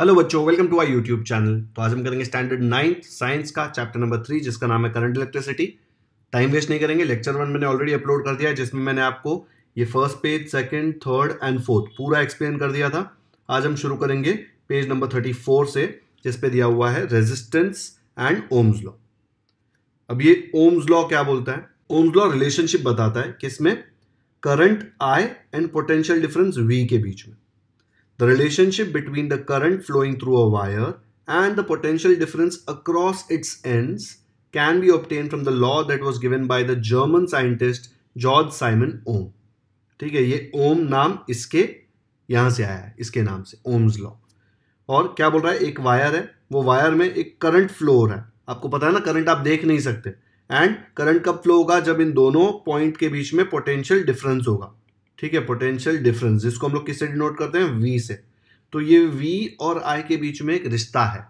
Hello बच्चों welcome to I YouTube channel तो आज हम करेंगे स्टैंडर्ड नाइन्थ साइंस का चैप्टर नंबर थ्री जिसका नाम है करंट इलेक्ट्रिसिटी टाइम वेस्ट नहीं करेंगे लेक्चर वन मैंने ऑलरेडी अपलोड कर दिया है जिसमें मैंने आपको ये first page second third and fourth पूरा एक्सप्लेन कर दिया था आज हम शुरू करेंगे पेज नंबर थर्टी फोर से जिसपे दिया हुआ है रेजिस्टेंस एंड ओम्स लॉ अब ये ओम्स लॉ क्या बोलता है ओम्स लॉ रिलेशनशिप बताता है इसमें current I and potential difference V के बीच में The relationship between the current flowing through a wire and the potential difference across its ends can be obtained from the law that was given by the German scientist George Simon Ohm. ठीक है ये ओम नाम इसके यहाँ से आया है इसके नाम से ओम्स लॉ और क्या बोल रहा है एक वायर है वो वायर में एक करंट फ्लो हो रहा है आपको पता है ना करंट आप देख नहीं सकते एंड करंट कब फ्लो होगा जब इन दोनों पॉइंट के बीच में पोटेंशियल डिफरेंस होगा ठीक है पोटेंशियल डिफरेंस जिसको हम लोग किससे डिनोट करते हैं वी से तो ये वी और आई के बीच में एक रिश्ता है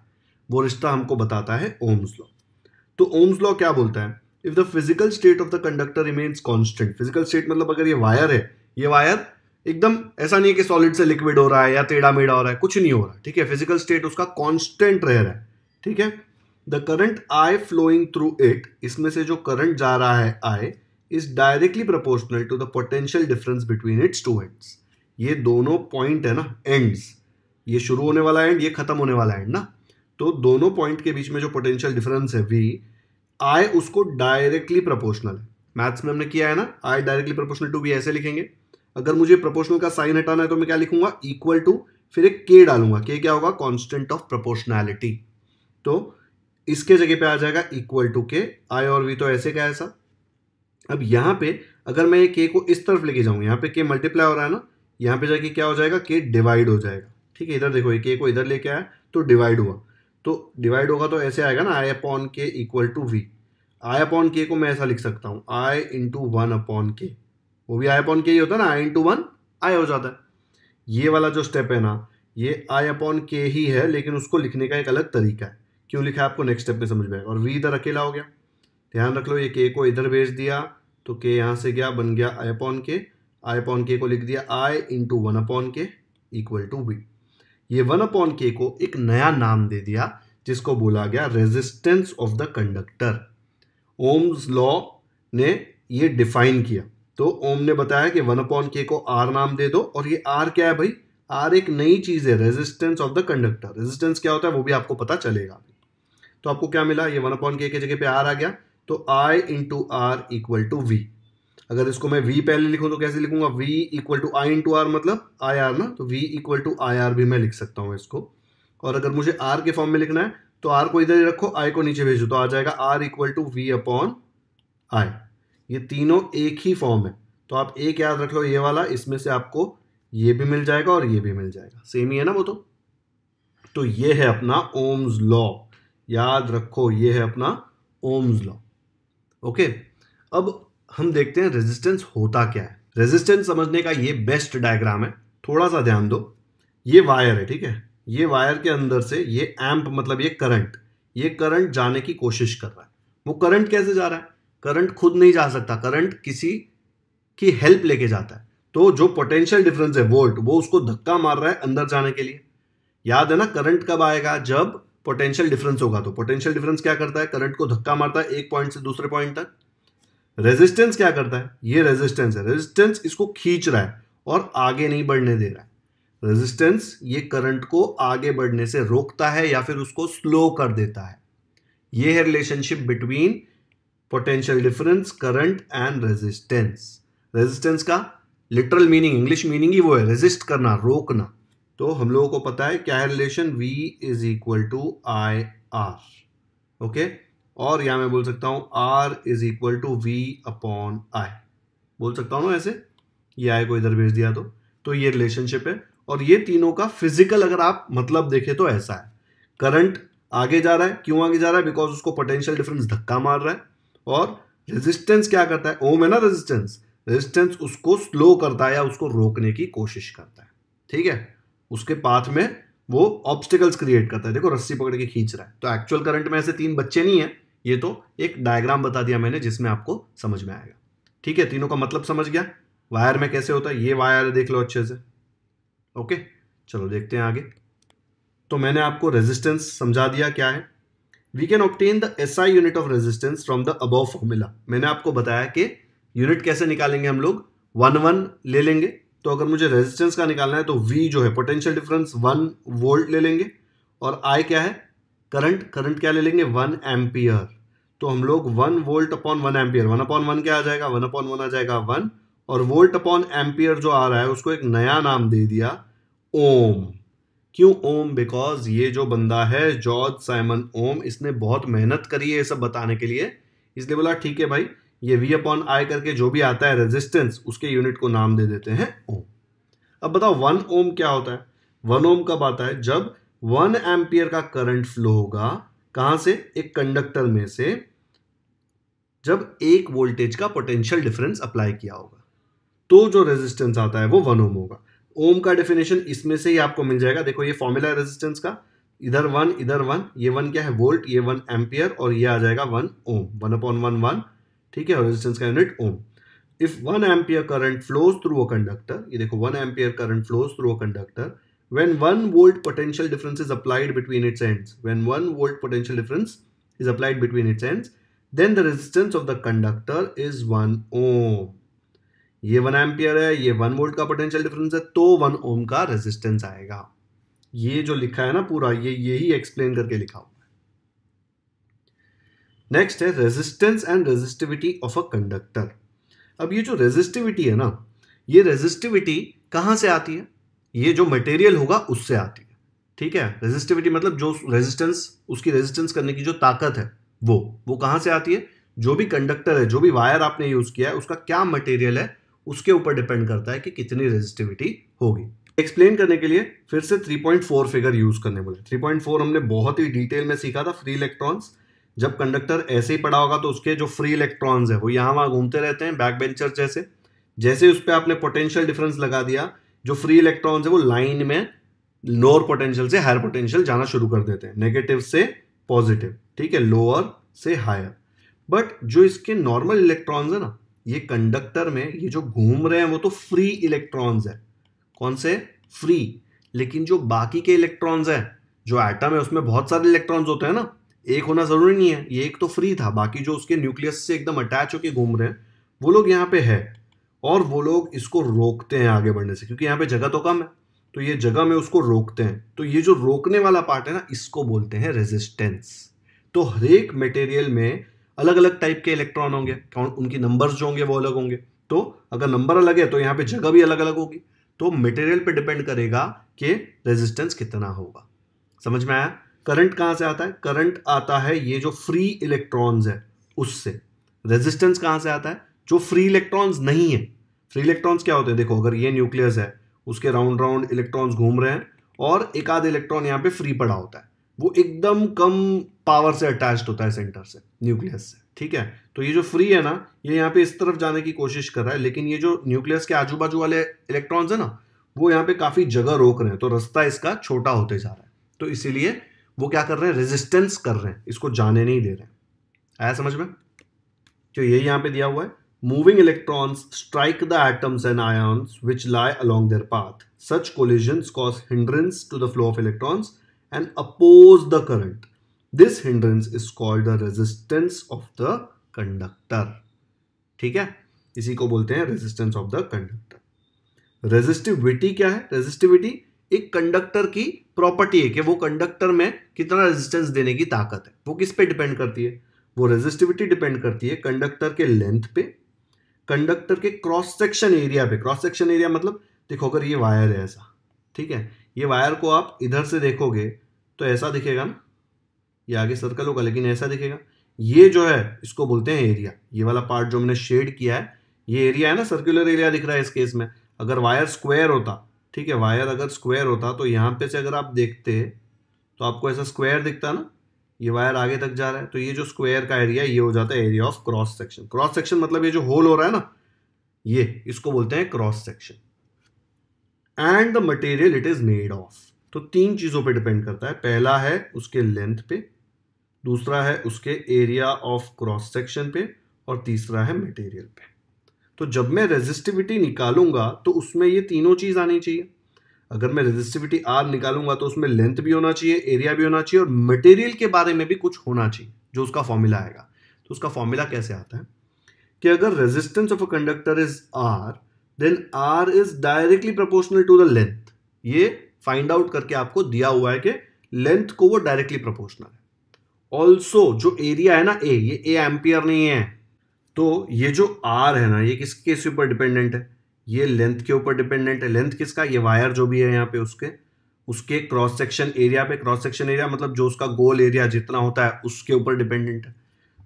वो रिश्ता हमको बताता है ओम्स लॉ तो ओम्स लॉ क्या बोलता है if the physical state of the conductor remains constant physical state मतलब अगर ये वायर है ये वायर एकदम ऐसा नहीं है कि सॉलिड से लिक्विड हो रहा है या टेढ़ा मेढ़ा हो रहा है कुछ नहीं हो रहा ठीक है फिजिकल स्टेट उसका कॉन्स्टेंट रह रहा है ठीक है the current I flowing through it इसमें से जो करंट जा रहा है I is directly proportional to the potential difference between its two end ये दोनों पॉइंट है ना एंड्स ये शुरू होने वाला एंड ये खत्म होने वाला एंड ना तो दोनों पॉइंट के बीच में जो पोटेंशियल डिफरेंस है वी आई उसको डायरेक्टली प्रपोर्शनल है मैथ्स में हमने किया है ना I directly proportional to V ऐसे लिखेंगे अगर मुझे प्रपोर्शनल का साइन हटाना है तो मैं क्या लिखूंगा इक्वल टू फिर एक के डालूंगा के क्या होगा कॉन्स्टेंट ऑफ प्रपोर्शनैलिटी तो इसके जगह पे आ जाएगा इक्वल टू के आई और वी तो ऐसे का ऐसा अब यहाँ पे अगर मैं ये के को इस तरफ लेके जाऊँ यहाँ पे के मल्टीप्लाई हो रहा है ना यहाँ पे जाके क्या हो जाएगा के डिवाइड हो जाएगा ठीक है इधर देखो ये के को इधर लेके आया तो डिवाइड हुआ तो डिवाइड होगा तो ऐसे आएगा ना I upon K equal to V I upon K को मैं ऐसा लिख सकता हूँ आई इंटू वन अपॉन के वो भी आई अपॉन के ही होता है ना आई इंटू वन आई हो जाता है ये वाला जो स्टेप है ना ये आई अपॉन के ही है लेकिन उसको लिखने का एक अलग तरीका है क्यों लिखा है आपको नेक्स्ट स्टेप में समझ में आएगा और वी इधर अकेला हो गया ध्यान रख लो ये के को इधर भेज दिया तो के यहाँ से गया बन गया आई अपॉन के आई अपॉन के को लिख दिया I into one upon K equal to V ये वन अपॉन के को एक नया नाम दे दिया जिसको बोला गया resistance of the conductor Ohm's law ने ये डिफाइन किया तो ओम ने बताया कि वन अपॉन के को आर नाम दे दो और ये आर क्या है भाई आर एक नई चीज़ है resistance of the conductor resistance क्या होता है वो भी आपको पता चलेगा तो आपको क्या मिला ये वन अपॉन के जगह पे आर आ गया तो I into R equal to V अगर इसको मैं v पहले लिखूं तो कैसे लिखूंगा v equal to I into R मतलब आई आर ना तो v equal to I R भी मैं लिख सकता हूं इसको और अगर मुझे r के फॉर्म में लिखना है तो r को इधर ही रखो i को नीचे भेजो तो आ जाएगा r equal to V upon I ये तीनों एक ही फॉर्म है तो आप एक याद रख लो ये वाला इसमें से आपको ये भी मिल जाएगा और ये भी मिल जाएगा सेम ही है ना वो तो तो ये है अपना ओम्स लॉ याद रखो ये है अपना ओम्स लॉ ओके अब हम देखते हैं रेजिस्टेंस होता क्या है रेजिस्टेंस समझने का ये बेस्ट डायग्राम है थोड़ा सा ध्यान दो ये वायर है ठीक है ये वायर के अंदर से ये एम्प मतलब ये करंट ये करंट जाने की कोशिश कर रहा है वो करंट कैसे जा रहा है करंट खुद नहीं जा सकता करंट किसी की हेल्प लेके जाता है तो जो पोटेंशियल डिफरेंस है वोल्ट वो उसको धक्का मार रहा है अंदर जाने के लिए याद है ना करंट कब आएगा जब पोटेंशियल डिफरेंस होगा तो पोटेंशियल डिफरेंस क्या करता है करंट को धक्का मारता है एक पॉइंट से दूसरे पॉइंट तक रेजिस्टेंस क्या करता है ये रेजिस्टेंस है रेजिस्टेंस इसको खींच रहा है और आगे नहीं बढ़ने दे रहा है रेजिस्टेंस ये करंट को आगे बढ़ने से रोकता है या फिर उसको स्लो कर देता है ये है relationship between potential difference current and resistance resistance का लिटरल मीनिंग इंग्लिश मीनिंग ही वो है रेजिस्ट करना रोकना तो हम लोगों को पता है क्या है relation V is equal to I R okay और यहाँ मैं बोल सकता हूं R is equal to V upon I बोल सकता हूं ना ऐसे ये आई को इधर भेज दिया तो तो ये रिलेशनशिप है और ये तीनों का फिजिकल अगर आप मतलब देखें तो ऐसा है करंट आगे जा रहा है क्यों आगे जा रहा है बिकॉज उसको पोटेंशियल डिफरेंस धक्का मार रहा है और रेजिस्टेंस क्या करता है ओम है ना रेजिस्टेंस रेजिस्टेंस उसको स्लो करता है या उसको रोकने की कोशिश करता है ठीक है उसके पाथ में वो ऑब्स्टिकल्स क्रिएट करता है देखो रस्सी पकड़ के खींच रहा है तो एक्चुअल करंट में ऐसे तीन बच्चे नहीं है ये तो एक डायग्राम बता दिया मैंने जिसमें आपको समझ में आएगा ठीक है तीनों का मतलब समझ गया वायर में कैसे होता है ये वायर देख लो अच्छे से ओके चलो देखते हैं आगे तो मैंने आपको रेजिस्टेंस समझा दिया क्या है we can obtain the S I unit of resistance from the above formula मैंने आपको बताया कि यूनिट कैसे निकालेंगे हम लोग वन वन ले लेंगे तो अगर मुझे रेजिस्टेंस का निकालना है तो V जो है पोटेंशियल डिफरेंस वन वोल्ट ले लेंगे और I क्या है करंट करंट क्या ले लेंगे वन एम्पियर तो हम लोग one volt upon one ampere one upon one क्या आ जाएगा वन अपॉन वन आ जाएगा वन और वोल्ट अपॉन एम्पियर जो आ रहा है उसको एक नया नाम दे दिया ओम क्यों ओम बिकॉज ये जो बंदा है जॉर्ज साइमन ओम इसने बहुत मेहनत करी है ये सब बताने के लिए इसलिए बोला ठीक है भाई ये वी अपॉन आई करके जो भी आता है रेजिस्टेंस उसके यूनिट को नाम दे देते हैं ओम अब बताओ वन ओम क्या होता है वन ओम कब आता है जब वन एम्पियर का करंट फ्लो होगा कहां से एक कंडक्टर में से जब एक वोल्टेज का पोटेंशियल डिफरेंस अप्लाई किया होगा तो जो रेजिस्टेंस आता है वो वन ओम होगा ओम का डेफिनेशन इसमें से ही आपको मिल जाएगा देखो ये फॉर्मूला है रेजिस्टेंस का इधर वन इधर वन ये वन क्या है वोल्ट ये वन एम्पियर और ये आ जाएगा one ohm one upon one one ठीक है और रेजिस्टेंस का unit ohm if one ampere current flows through a conductor ये देखो one ampere current flows through a conductor when one volt potential difference is applied between its ends when one volt potential difference is applied between its ends then the resistance of the conductor is one ohm ये one ampere है ये one volt का potential difference है तो one ohm का resistance आएगा ये जो लिखा है ना पूरा ये यही एक्सप्लेन करके लिखा हो नेक्स्ट है resistance and resistivity of a conductor अब ये जो रेजिस्टिविटी है ना ये रेजिस्टिविटी कहाँ से आती है ये जो मटेरियल होगा उससे आती है ठीक है रेजिस्टिविटी मतलब जो रेजिस्टेंस उसकी रेजिस्टेंस करने की जो ताकत है वो वो कहाँ से आती है जो भी कंडक्टर है जो भी वायर आपने यूज़ किया है उसका क्या मटेरियल है उसके ऊपर डिपेंड करता है कि कितनी रेजिस्टिविटी होगी एक्सप्लेन करने के लिए फिर से 3.4 फिगर यूज करने बोले 3.4 हमने बहुत ही डिटेल में सीखा था फ्री इलेक्ट्रॉन्स जब कंडक्टर ऐसे ही पड़ा होगा तो उसके जो फ्री इलेक्ट्रॉन्स है वो यहाँ वहाँ घूमते रहते हैं बैक बेंचर जैसे जैसे उस पर आपने पोटेंशियल डिफरेंस लगा दिया जो फ्री इलेक्ट्रॉन्स है वो लाइन में लोअर पोटेंशियल से हायर पोटेंशियल जाना शुरू कर देते हैं नेगेटिव से पॉजिटिव ठीक है लोअर से हायर बट जो इसके नॉर्मल इलेक्ट्रॉन्स है ना ये कंडक्टर में ये जो घूम रहे हैं वो तो फ्री इलेक्ट्रॉन्स है कौन से फ्री लेकिन जो बाकी के इलेक्ट्रॉन्स हैं जो एटम है उसमें बहुत सारे इलेक्ट्रॉन्स होते हैं ना एक होना ज़रूरी नहीं है ये एक तो फ्री था बाकी जो उसके न्यूक्लियस से एकदम अटैच होकर घूम रहे हैं वो लोग यहाँ पे है और वो लोग इसको रोकते हैं आगे बढ़ने से क्योंकि यहाँ पे जगह तो कम है तो ये जगह में उसको रोकते हैं तो ये जो रोकने वाला पार्ट है ना इसको बोलते हैं रेजिस्टेंस तो हरेक मटेरियल में अलग अलग टाइप के इलेक्ट्रॉन होंगे उनकी नंबर्स जो होंगे वो अलग होंगे तो अगर नंबर अलग है तो यहाँ पे जगह भी अलग अलग होगी तो मटेरियल पे डिपेंड करेगा कि रेजिस्टेंस कितना होगा समझ में आया करंट कहां से आता है करंट आता है ये जो फ्री इलेक्ट्रॉन्स है उससे रेजिस्टेंस कहां से आता है जो फ्री इलेक्ट्रॉन्स नहीं है फ्री इलेक्ट्रॉन्स क्या होते हैं देखो अगर ये न्यूक्लियस है उसके राउंड राउंड इलेक्ट्रॉन्स घूम रहे हैं और एक आध इलेक्ट्रॉन यहाँ पे फ्री पड़ा होता है वो एकदम कम पावर से अटैच्ड होता है सेंटर से न्यूक्लियस से ठीक है तो ये जो फ्री है ना ये यहाँ पे इस तरफ जाने की कोशिश कर रहा है लेकिन ये जो न्यूक्लियस के आजू बाजू वाले इलेक्ट्रॉन्स है ना वो यहाँ पे काफ़ी जगह रोक रहे हैं तो रास्ता इसका छोटा होते जा रहा है तो इसीलिए वो क्या कर रहे हैं रेजिस्टेंस कर रहे हैं इसको जाने नहीं दे रहे आया समझ में क्यों तो ये यहां पे दिया हुआ है moving electrons strike the atoms and ions which lie along their path such collisions cause hindrance to the flow of electrons and oppose the current this hindrance is called the resistance of the conductor ठीक है इसी को बोलते हैं resistance of the conductor resistivity क्या है resistivity एक conductor की प्रॉपर्टी है कि वो कंडक्टर में कितना रेजिस्टेंस देने की ताकत है वो किस पे डिपेंड करती है वो रेजिस्टिविटी डिपेंड करती है कंडक्टर के लेंथ पे कंडक्टर के क्रॉस सेक्शन एरिया पे क्रॉस सेक्शन एरिया मतलब देखो अगर ये वायर है ऐसा ठीक है ये वायर को आप इधर से देखोगे तो ऐसा दिखेगा ना ये आगे सर्कल होगा लेकिन ऐसा दिखेगा ये जो है इसको बोलते हैं एरिया ये वाला पार्ट जो हमने शेड किया है ये एरिया है ना सर्कुलर एरिया दिख रहा है इस केस में अगर वायर स्क्वायर होता ठीक है वायर अगर स्क्वायर होता तो यहाँ पे से अगर आप देखते तो आपको ऐसा स्क्वायर दिखता ना ये वायर आगे तक जा रहा है तो ये जो स्क्वायर का एरिया ये हो जाता है area of cross section cross section मतलब ये जो होल हो रहा है ना ये इसको बोलते हैं cross section and the material it is made of तो तीन चीज़ों पे डिपेंड करता है पहला है उसके लेंथ पे दूसरा है उसके एरिया ऑफ क्रॉस सेक्शन पे और तीसरा है मटेरियल पे तो जब मैं रेजिस्टिविटी निकालूंगा तो उसमें ये तीनों चीज़ आनी चाहिए अगर मैं रेजिस्टिविटी आर निकालूंगा तो उसमें लेंथ भी होना चाहिए एरिया भी होना चाहिए और मटेरियल के बारे में भी कुछ होना चाहिए जो उसका फॉर्मूला आएगा तो उसका फॉर्मूला कैसे आता है कि अगर resistance of a conductor is R then R is directly proportional to the length ये फाइंड आउट करके आपको दिया हुआ है कि लेंथ को वो डायरेक्टली प्रोपोर्शनल है ऑल्सो जो एरिया है ना ए ये ए एम्पियर नहीं है तो ये जो आर है ना ये किसके ऊपर डिपेंडेंट है ये लेंथ के ऊपर डिपेंडेंट है लेंथ किसका ये वायर जो भी है यहाँ पे उसके उसके क्रॉस सेक्शन एरिया पे क्रॉस सेक्शन एरिया मतलब जो उसका गोल एरिया जितना होता है उसके ऊपर डिपेंडेंट है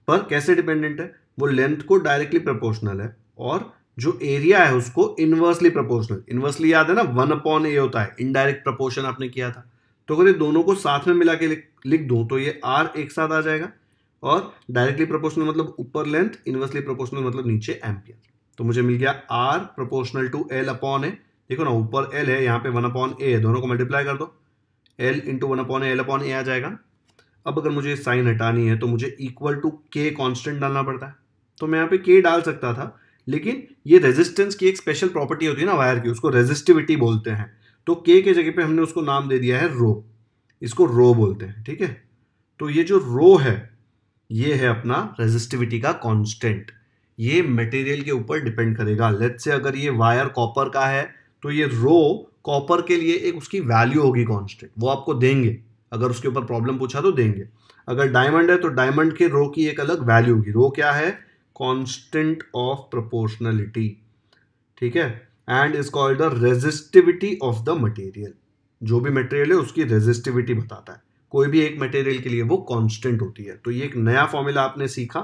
पर कैसे डिपेंडेंट है वो लेंथ को डायरेक्टली प्रपोर्शनल है और जो एरिया है उसको इन्वर्सली प्रपोर्शनल इन्वर्सली याद है ना वन अपॉन ए होता है इनडायरेक्ट प्रपोर्शन आपने किया था तो अगर ये दोनों को साथ में मिला के लिख, लिख दूँ तो ये आर एक साथ आ जाएगा और डायरेक्टली प्रोपोर्शनल मतलब ऊपर लेंथ इनवर्सली प्रोपोर्शनल मतलब नीचे एम्पियर तो मुझे मिल गया R proportional to L upon A देखो ना ऊपर एल है यहाँ पे वन अपॉन ए है दोनों को मल्टीप्लाई कर दो L into one upon L upon A आ जाएगा अब अगर मुझे साइन हटानी है तो मुझे इक्वल टू के कॉन्स्टेंट डालना पड़ता है तो मैं यहाँ पे के डाल सकता था लेकिन ये रेजिस्टेंस की एक स्पेशल प्रॉपर्टी होती है ना वायर की उसको रेजिस्टिविटी बोलते हैं तो के के जगह पे हमने उसको नाम दे दिया है रो इसको रो बोलते हैं ठीक है तो ये जो रो है ये है अपना रेजिस्टिविटी का कांस्टेंट ये मटेरियल के ऊपर डिपेंड करेगा लेट से अगर ये वायर कॉपर का है तो ये रो कॉपर के लिए एक उसकी वैल्यू होगी कांस्टेंट वो आपको देंगे अगर उसके ऊपर प्रॉब्लम पूछा तो देंगे अगर डायमंड है तो डायमंड के रो की एक अलग वैल्यू होगी रो क्या है कॉन्स्टेंट ऑफ प्रपोर्शनलिटी ठीक है and is called the resistivity of the material जो भी मटेरियल है उसकी रेजिस्टिविटी बताता है कोई भी एक मटेरियल के लिए वो कांस्टेंट होती है तो ये एक नया फॉर्मूला आपने सीखा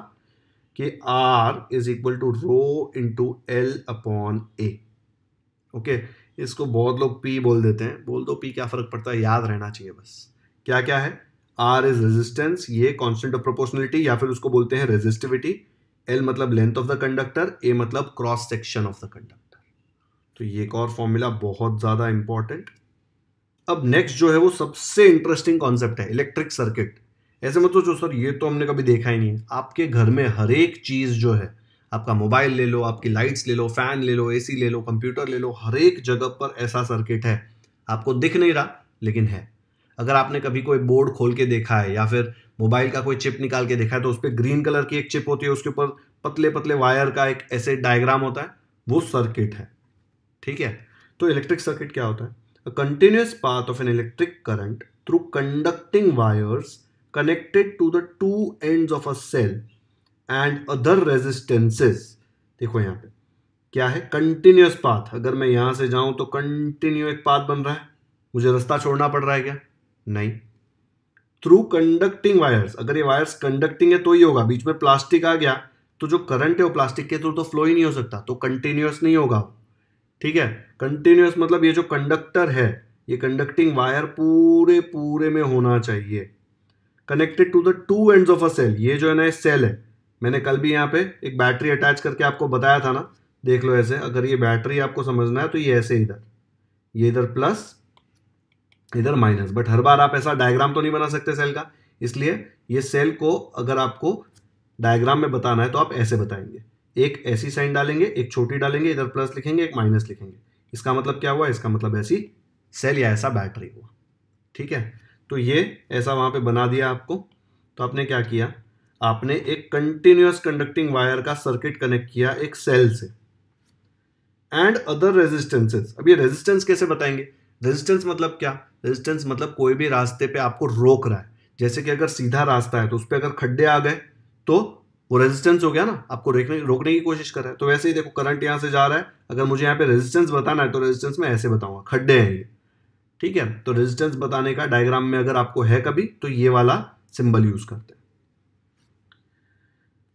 कि R is equal to rho into L upon A okay इसको बहुत लोग पी बोल देते हैं बोल दो पी क्या फ़र्क पड़ता है याद रहना चाहिए बस क्या क्या है आर इज रेजिस्टेंस ये कॉन्स्टेंट ऑफ प्रोपोर्शनलिटी या फिर उसको बोलते हैं रेजिस्टिविटी एल मतलब length of the conductor A मतलब cross section of the conductor तो ये एक और फॉर्मूला बहुत ज़्यादा इंपॉर्टेंट अब नेक्स्ट जो है वो सबसे इंटरेस्टिंग कॉन्सेप्ट है इलेक्ट्रिक सर्किट ऐसे मत सोचो सर ये तो हमने कभी देखा ही नहीं है आपके घर में हर एक चीज़ जो है आपका मोबाइल ले लो आपकी लाइट्स ले लो फैन ले लो एसी ले लो कंप्यूटर ले लो हर एक जगह पर ऐसा सर्किट है आपको दिख नहीं रहा लेकिन है अगर आपने कभी कोई बोर्ड खोल के देखा है या फिर मोबाइल का कोई चिप निकाल के देखा है तो उस पर ग्रीन कलर की एक चिप होती है उसके ऊपर पतले पतले वायर का एक ऐसे डायग्राम होता है वो सर्किट है ठीक है तो इलेक्ट्रिक सर्किट क्या होता है a continuous path of an electric current through conducting wires connected to the two ends of a cell and other resistances देखो यहाँ पे क्या है कंटिन्यूस पाथ अगर मैं यहां से जाऊं तो कंटिन्यू एक पाथ बन रहा है मुझे रास्ता छोड़ना पड़ रहा है क्या नहीं थ्रू कंडक्टिंग वायर्स अगर ये वायर्स कंडक्टिंग है तो ही होगा बीच में प्लास्टिक आ गया तो जो करंट है वो प्लास्टिक के थ्रू तो फ्लो ही नहीं हो सकता तो कंटिन्यूस नहीं होगा ठीक है कंटिन्यूस मतलब ये जो कंडक्टर है ये कंडक्टिंग वायर पूरे पूरे में होना चाहिए connected to the two end of a cell ये जो है ना ये सेल है मैंने कल भी यहाँ पे एक बैटरी अटैच करके आपको बताया था ना देख लो ऐसे अगर ये बैटरी आपको समझना है तो ये ऐसे इधर ये इधर प्लस इधर माइनस बट हर बार आप ऐसा डायग्राम तो नहीं बना सकते सेल का इसलिए ये सेल को अगर आपको डायग्राम में बताना है तो आप ऐसे बताएंगे एक ऐसी साइन डालेंगे एक छोटी डालेंगे इधर प्लस लिखेंगे एक माइनस लिखेंगे इसका मतलब क्या हुआ इसका मतलब ऐसी सेल या ऐसा बैटरी हुआ ठीक है तो ये ऐसा वहाँ पे बना दिया आपको तो आपने क्या किया आपने एक कंटिन्यूस कंडक्टिंग वायर का सर्किट कनेक्ट किया एक सेल से एंड अदर रेजिस्टेंसेज अब ये रेजिस्टेंस कैसे बताएंगे रेजिस्टेंस मतलब क्या रेजिस्टेंस मतलब कोई भी रास्ते पे आपको रोक रहा है जैसे कि अगर सीधा रास्ता है तो उस पर अगर खड्डे आ गए तो वो रेजिस्टेंस हो गया ना आपको रोकने रोकने की कोशिश कर रहा है तो वैसे ही देखो करंट यहाँ से जा रहा है अगर मुझे यहाँ पे रेजिस्टेंस बताना है तो रेजिस्टेंस में ऐसे बताऊंगा खड्डे हैं ये ठीक है तो रेजिस्टेंस बताने का डायग्राम में अगर आपको है कभी तो ये वाला सिंबल यूज करते हैं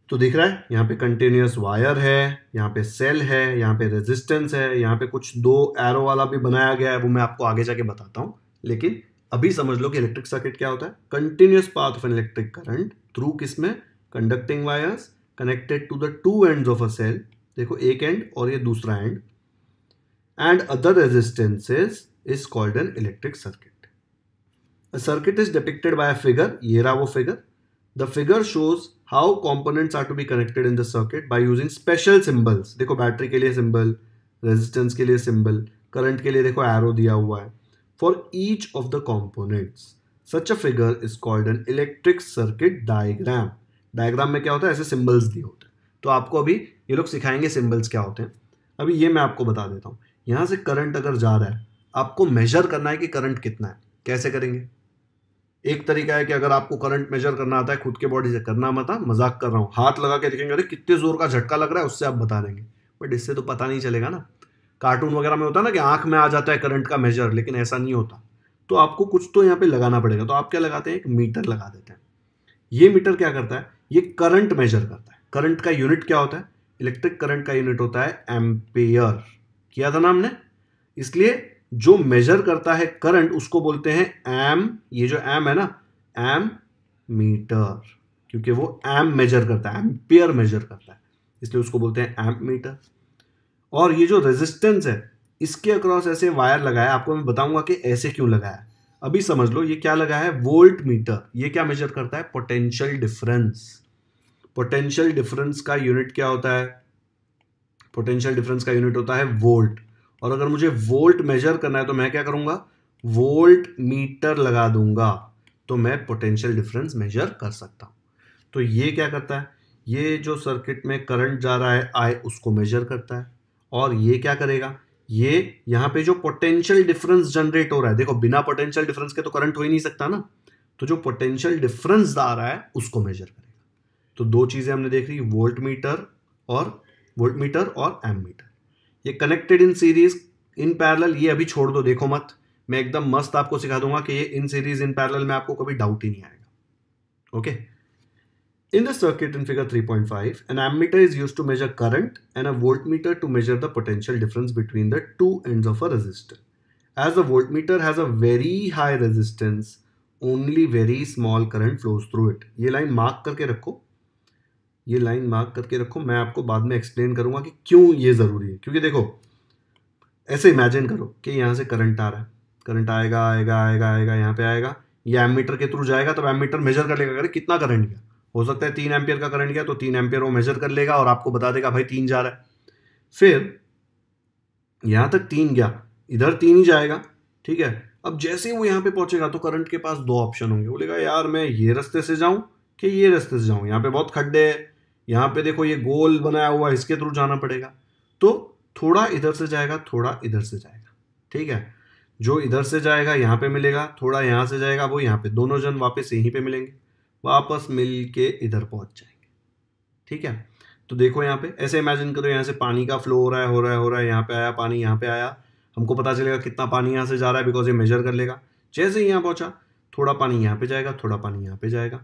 तो दिख रहा है यहाँ पे कंटिन्यूस वायर है यहाँ पे सेल है यहाँ पे रेजिस्टेंस है यहाँ पे कुछ दो एरो वाला भी बनाया गया है वो मैं आपको आगे जाके बताता हूँ लेकिन अभी समझ लो कि इलेक्ट्रिक सर्किट क्या होता है continuous path of an electric current through किस में conducting wires connected to the two ends of a cell देखो एक एंड और ये दूसरा end end other resistances is called an electric circuit a circuit is depicted by a figure ये रहा वो figure the figure shows how components are to be connected in the circuit by using special symbols देखो battery के लिए symbol resistance के लिए symbol current के लिए देखो एरो दिया हुआ है for each of the components such a figure is called an electric circuit diagram diagram में क्या होता है ऐसे सिम्बल्स दिए होते हैं तो आपको अभी ये लोग सिखाएंगे सिम्बल्स क्या होते हैं अभी ये मैं आपको बता देता हूँ यहाँ से करंट अगर जा रहा है आपको मेजर करना है कि करंट कितना है कैसे करेंगे एक तरीका है कि अगर आपको करंट मेजर करना आता है खुद के बॉडी से करना मत हाँ, मजाक कर रहा हूँ हाथ लगा के देखेंगे अरे कितने जोर का झटका लग रहा है उससे आप बता देंगे बट इससे तो पता नहीं चलेगा ना कार्टून वगैरह में होता है ना कि आंख में आ जाता है करंट का मेजर लेकिन ऐसा नहीं होता तो आपको कुछ तो यहाँ पे लगाना पड़ेगा तो आप क्या लगाते हैं एक मीटर लगा देते हैं ये मीटर क्या करता है ये करंट मेजर करता है करंट का यूनिट क्या होता है इलेक्ट्रिक करंट का यूनिट होता है एम्पेयर किया था ना हमने इसलिए जो मेजर करता है करंट उसको बोलते हैं एम ये जो एम है ना एम मीटर क्योंकि वो एम मेजर करता है एम्पेयर मेजर करता है इसलिए उसको बोलते हैं एम मीटर और ये जो रेजिस्टेंस है इसके अक्रॉस ऐसे वायर लगाया आपको मैं बताऊंगा कि ऐसे क्यों लगाया अभी समझ लो ये क्या लगा है वोल्ट मीटर ये क्या मेजर करता है पोटेंशियल डिफरेंस पोटेंशियल डिफरेंस का यूनिट क्या होता है पोटेंशियल डिफरेंस का यूनिट होता है वोल्ट और अगर मुझे वोल्ट मेजर करना है तो मैं क्या करूंगा वोल्ट मीटर लगा दूंगा तो मैं पोटेंशियल डिफरेंस मेजर कर सकता हूं तो ये क्या करता है ये जो सर्किट में करंट जा रहा है आई उसको मेजर करता है और ये क्या करेगा ये यहां पे जो पोटेंशियल डिफरेंस जनरेट हो रहा है देखो बिना पोटेंशियल डिफरेंस के तो करंट हो ही नहीं सकता ना तो जो पोटेंशियल डिफरेंस आ रहा है उसको मेजर करेगा तो दो चीज़ें हमने देख ली वोल्ट मीटर और वोल्ट मीटर और एम मीटर ये connected in series in parallel ये अभी छोड़ दो देखो मत मैं एकदम मस्त आपको सिखा दूंगा कि ये इन सीरीज इन पैरल में आपको कभी डाउट ही नहीं आएगा okay okay? In the circuit in figure 3.5, an ammeter is used to measure current and a voltmeter to measure the potential difference between the two ends of a resistor. As the voltmeter has a very high resistance, only very small current flows through it. ये line mark करके रखो ये line mark करके रखो मैं आपको बाद में explain करूंगा कि क्यों ये ज़रूरी है क्योंकि देखो ऐसे imagine करो कि यहाँ से current आ रहा है करंट आएगा आएगा आएगा आएगा यहाँ पे आएगा ये एमीटर के थ्रू जाएगा तब एमीटर measure कर लेगा अरे कितना current गया हो सकता है तीन एम्पियर का करंट गया तो तीन एम्पियर वो मेजर कर लेगा और आपको बता देगा भाई तीन जा रहा है फिर यहां तक तीन गया इधर तीन ही जाएगा ठीक है अब जैसे ही वो यहां पे पहुंचेगा तो करंट के पास दो ऑप्शन होंगे बोलेगा यार मैं ये रास्ते से जाऊं कि ये रास्ते से जाऊं यहां पे बहुत खड्डे है यहां पे देखो ये गोल बनाया हुआ इसके थ्रू जाना पड़ेगा तो थोड़ा इधर से जाएगा थोड़ा इधर से जाएगा ठीक है जो इधर से जाएगा यहां पे मिलेगा थोड़ा यहां से जाएगा वो यहां पे दोनों जन वापस यहीं पे मिलेंगे वापस मिल के इधर पहुंच जाएंगे ठीक है तो देखो यहाँ पे ऐसे इमेजिन करो यहाँ से पानी का फ्लो हो रहा है हो रहा है हो रहा है यहाँ पे आया पानी यहाँ पे आया हमको पता चलेगा कितना पानी यहाँ से जा रहा है बिकॉज ये मेजर कर लेगा जैसे ही यहाँ पहुँचा थोड़ा पानी यहाँ पे जाएगा थोड़ा पानी यहाँ पे जाएगा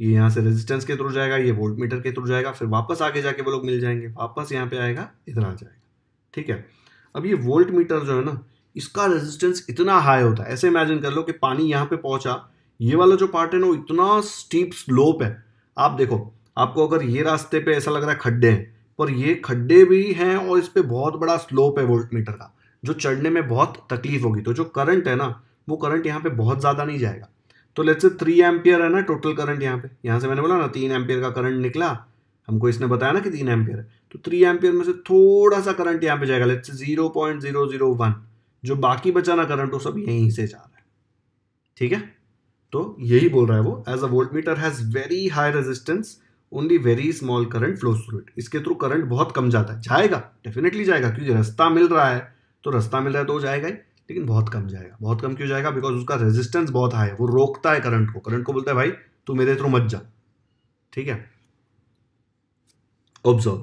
ये यहाँ से रेजिस्टेंस के थ्रू जाएगा ये वोल्ट मीटर के थ्रू जाएगा फिर वापस आगे जाके वो लोग मिल जाएंगे वापस यहाँ पे आएगा इधर आ जाएगा ठीक है अब ये वोल्ट मीटर जो है ना इसका रेजिस्टेंस इतना हाई होता है ऐसे इमेजिन कर लो कि पानी यहाँ पे पहुँचा ये वाला जो पार्ट है ना वो इतना स्टीप स्लोप है आप देखो आपको अगर ये रास्ते पे ऐसा लग रहा है खड्डे हैं पर ये खड्डे भी हैं और इस पर बहुत बड़ा स्लोप है वोल्ट मीटर का जो चढ़ने में बहुत तकलीफ होगी तो जो करंट है ना वो करंट यहाँ पे बहुत ज़्यादा नहीं जाएगा तो लेट्स से थ्री एम्पियर है ना टोटल करंट यहाँ पे यहाँ से मैंने बोला ना तीन एम्पियर का करंट निकला हमको इसने बताया ना कि तीन एम्पियर है तो थ्री एम्पियर में से थोड़ा सा करंट यहाँ पे जाएगा let's say zero point zero zero one जो बाकी बचाना करंट वो सब यहीं से जा रहा है ठीक है तो यही बोल रहा है वो as a voltmeter has very high resistance only very small current flow through it इसके थ्रू करंट बहुत कम जाता है जाएगा डेफिनेटली जाएगा क्योंकि रास्ता मिल रहा है तो रास्ता मिल रहा है तो जाएगा ही लेकिन बहुत कम जाएगा बहुत कम क्यों जाएगा बिकॉज उसका रेजिस्टेंस बहुत हाई है वो रोकता है करंट को करंट को बोलता है भाई तू मेरे थ्रू मत जा ठीक है observe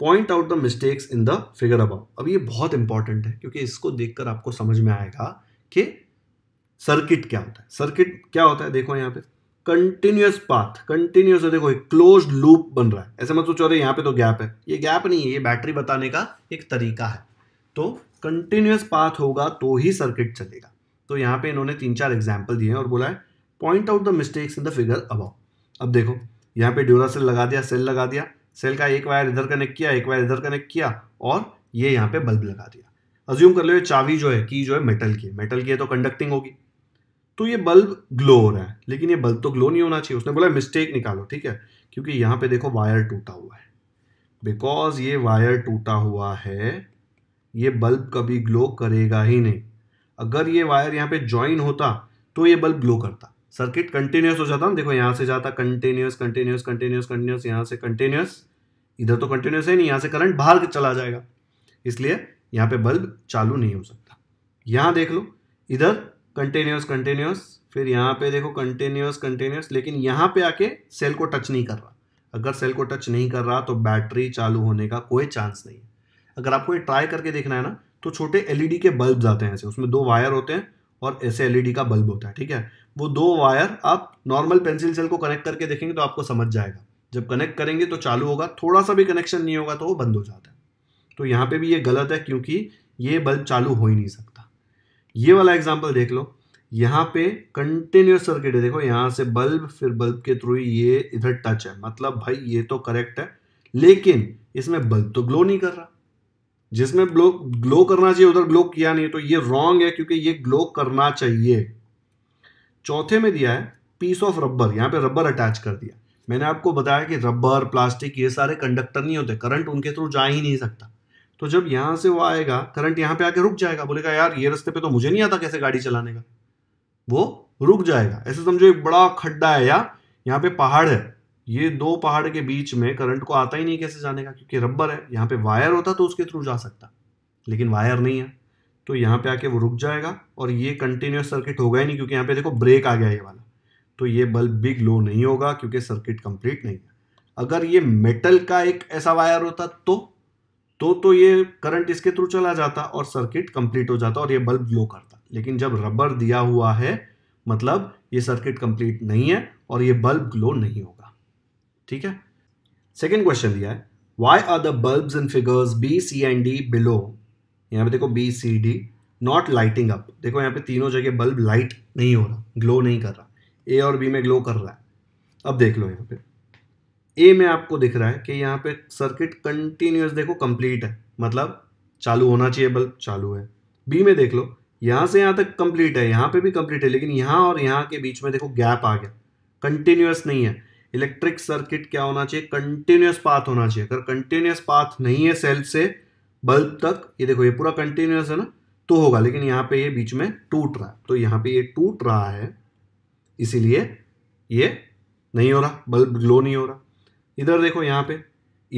point out the mistakes in the figure above अब ये बहुत इंपॉर्टेंट है क्योंकि इसको देखकर आपको समझ में आएगा कि सर्किट क्या होता है सर्किट क्या होता है देखो यहाँ पे कंटिन्यूस पाथ कंटिन्यूस देखो एक क्लोज लूप बन रहा है ऐसे मत सोचो अरे यहाँ पे तो गैप है ये गैप नहीं है ये बैटरी बताने का एक तरीका है तो कंटिन्यूस पाथ होगा तो ही सर्किट चलेगा तो यहाँ पे इन्होंने तीन चार एग्जाम्पल दिए हैं और बोला है point out the mistakes in the figure above अब देखो यहाँ पे ड्यूरा सेल लगा दिया सेल लगा दिया सेल का एक वायर इधर कनेक्ट किया एक वायर इधर कनेक्ट किया और ये यहाँ पे बल्ब लगा दिया अज्यूम कर लो ये चावी जो है की जो है मेटल की मेटल की है तो कंडक्टिंग होगी तो ये बल्ब ग्लो हो रहा है लेकिन ये बल्ब तो ग्लो नहीं होना चाहिए उसने बोला मिस्टेक निकालो ठीक है क्योंकि यहाँ पे देखो वायर टूटा हुआ है बिकॉज ये वायर टूटा हुआ है ये बल्ब कभी ग्लो करेगा ही नहीं अगर ये वायर यहाँ पे ज्वाइन होता तो ये बल्ब ग्लो करता सर्किट कंटिन्यूस हो जाता ना देखो यहाँ से जाता कंटिन्यूस कंटिन्यूस कंटिन्यूस कंटिन्यूस यहाँ से कंटिन्यूस इधर तो कंटिन्यूस है नहीं यहाँ से करंट बाहर चला जाएगा इसलिए यहाँ पे बल्ब चालू नहीं हो सकता यहाँ देख लो इधर कंटिन्यूस कंटिन्यूस फिर यहाँ पे देखो कंटिन्यूस कंटिन्यूस लेकिन यहाँ पे आके सेल को टच नहीं कर रहा अगर सेल को टच नहीं कर रहा तो बैटरी चालू होने का कोई चांस नहीं है अगर आपको ये ट्राई करके देखना है ना तो छोटे एलईडी के बल्ब आते हैं ऐसे उसमें दो वायर होते हैं और ऐसे एलईडी का बल्ब होता है ठीक है वो दो वायर आप नॉर्मल पेंसिल सेल को कनेक्ट करके देखेंगे तो आपको समझ जाएगा जब कनेक्ट करेंगे तो चालू होगा थोड़ा सा भी कनेक्शन नहीं होगा तो वो बंद हो जाता है तो यहाँ पे भी ये गलत है क्योंकि ये बल्ब चालू हो ही नहीं सकता ये वाला एग्जाम्पल देख लो यहाँ पे कंटिन्यूस सर्किट है देखो यहाँ से बल्ब फिर बल्ब के थ्रू ये इधर टच है मतलब भाई ये तो करेक्ट है लेकिन इसमें बल्ब तो ग्लो नहीं कर रहा जिसमें ग्लो ग्लो करना चाहिए उधर ग्लो किया नहीं तो ये रॉन्ग है क्योंकि ये ग्लो करना चाहिए चौथे में दिया है पीस ऑफ रबर यहाँ पे रबर अटैच कर दिया मैंने आपको बताया कि रबर प्लास्टिक ये सारे कंडक्टर नहीं होते करंट उनके थ्रू जा ही नहीं सकता तो जब यहाँ से वो आएगा करंट यहाँ पे आके रुक जाएगा बोलेगा यार ये रास्ते पे तो मुझे नहीं आता कैसे गाड़ी चलाने का वो रुक जाएगा ऐसे समझो एक बड़ा खड्डा है या यहाँ पे पहाड़ है ये दो पहाड़ के बीच में करंट को आता ही नहीं कैसे जाने का क्योंकि रबर है यहाँ पे वायर होता तो उसके थ्रू जा सकता लेकिन वायर नहीं है तो यहाँ पे आके वो रुक जाएगा और ये कंटिन्यूस सर्किट होगा ही नहीं क्योंकि यहाँ पे देखो ब्रेक आ गया ये वाला तो ये बल्ब भी ग्लो नहीं होगा क्योंकि सर्किट कंप्लीट नहीं है अगर ये मेटल का एक ऐसा वायर होता तो तो तो ये करंट इसके थ्रू चला जाता और सर्किट कंप्लीट हो जाता और ये बल्ब ग्लो करता लेकिन जब रबर दिया हुआ है मतलब ये सर्किट कंप्लीट नहीं है और ये बल्ब ग्लो नहीं होगा ठीक है सेकेंड क्वेश्चन दिया है why are the bulb in figures B C and D below यहाँ पे देखो B C D not lighting up देखो यहाँ पे तीनों जगह बल्ब लाइट नहीं हो रहा ग्लो नहीं कर रहा ए और बी में ग्लो कर रहा है अब देख लो यहाँ पे ए में आपको दिख रहा है कि यहाँ पे सर्किट कंटिन्यूस देखो कंप्लीट है मतलब चालू होना चाहिए बल्ब चालू है बी में देख लो यहाँ से यहाँ तक कंप्लीट है यहाँ पे भी कंप्लीट है लेकिन यहाँ और यहाँ के बीच में देखो गैप आ गया कंटिन्यूस नहीं है इलेक्ट्रिक सर्किट क्या होना चाहिए कंटिन्यूस पाथ होना चाहिए अगर कंटिन्यूस पाथ नहीं है सेल से बल्ब तक ये देखो ये पूरा कंटिन्यूस है ना तो होगा लेकिन यहाँ पे ये बीच में टूट रहा है तो यहाँ पे ये टूट रहा है इसीलिए ये नहीं हो रहा बल्ब ग्लो नहीं हो रहा इधर देखो यहाँ पे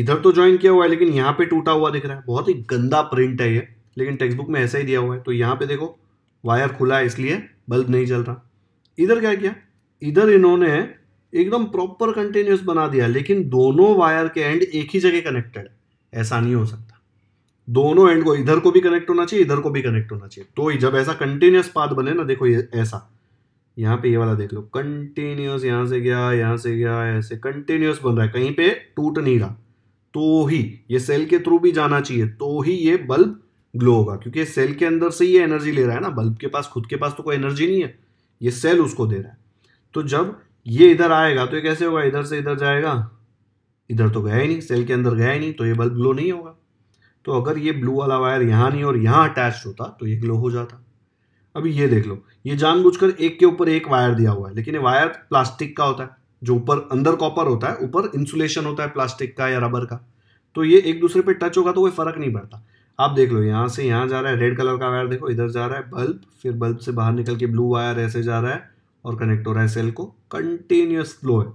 इधर तो ज्वाइन किया हुआ है लेकिन यहाँ पे टूटा हुआ दिख रहा है बहुत ही गंदा प्रिंट है ये लेकिन टेक्स्ट बुक में ऐसा ही दिया हुआ है तो यहाँ पे देखो वायर खुला है इसलिए बल्ब नहीं चल रहा इधर क्या किया इधर इन्होंने एकदम प्रॉपर कंटिन्यूस बना दिया लेकिन दोनों वायर के एंड एक ही जगह कनेक्टेड है ऐसा नहीं हो सकता दोनों एंड को इधर को भी कनेक्ट होना चाहिए इधर को भी कनेक्ट होना चाहिए तो जब ऐसा कंटिन्यूस पाथ बने ना देखो ये ऐसा यहाँ पे ये वाला देख लो कंटिन्यूस यहाँ से गया यहाँ से गया ऐसे कंटिन्यूस बन रहा है कहीं पे टूट नहीं रहा तो ही ये सेल के थ्रू भी जाना चाहिए तो ही ये बल्ब ग्लो होगा क्योंकि सेल के अंदर से ये एनर्जी ले रहा है ना बल्ब के पास खुद के पास तो कोई एनर्जी नहीं है ये सेल उसको दे रहा है तो जब ये इधर आएगा तो ये कैसे होगा इधर से इधर जाएगा इधर तो गया ही नहीं सेल के अंदर गया ही नहीं तो ये बल्ब ग्लो नहीं होगा तो अगर ये ब्लू वाला वायर यहाँ नहीं और यहाँ अटैच होता तो ये ग्लो हो जाता अभी ये देख लो ये जानबूझकर एक के ऊपर एक वायर दिया हुआ है लेकिन ये वायर प्लास्टिक का होता है जो ऊपर अंदर कॉपर होता है ऊपर इंसुलेशन होता है प्लास्टिक का या रबर का तो ये एक दूसरे पे टच होगा तो कोई फर्क नहीं पड़ता आप देख लो यहाँ से यहाँ जा रहा है रेड कलर का वायर देखो इधर जा रहा है बल्ब फिर बल्ब से बाहर निकल के ब्लू वायर ऐसे जा रहा है और कनेक्ट हो रहा है सेल को कंटिन्यूस फ्लो है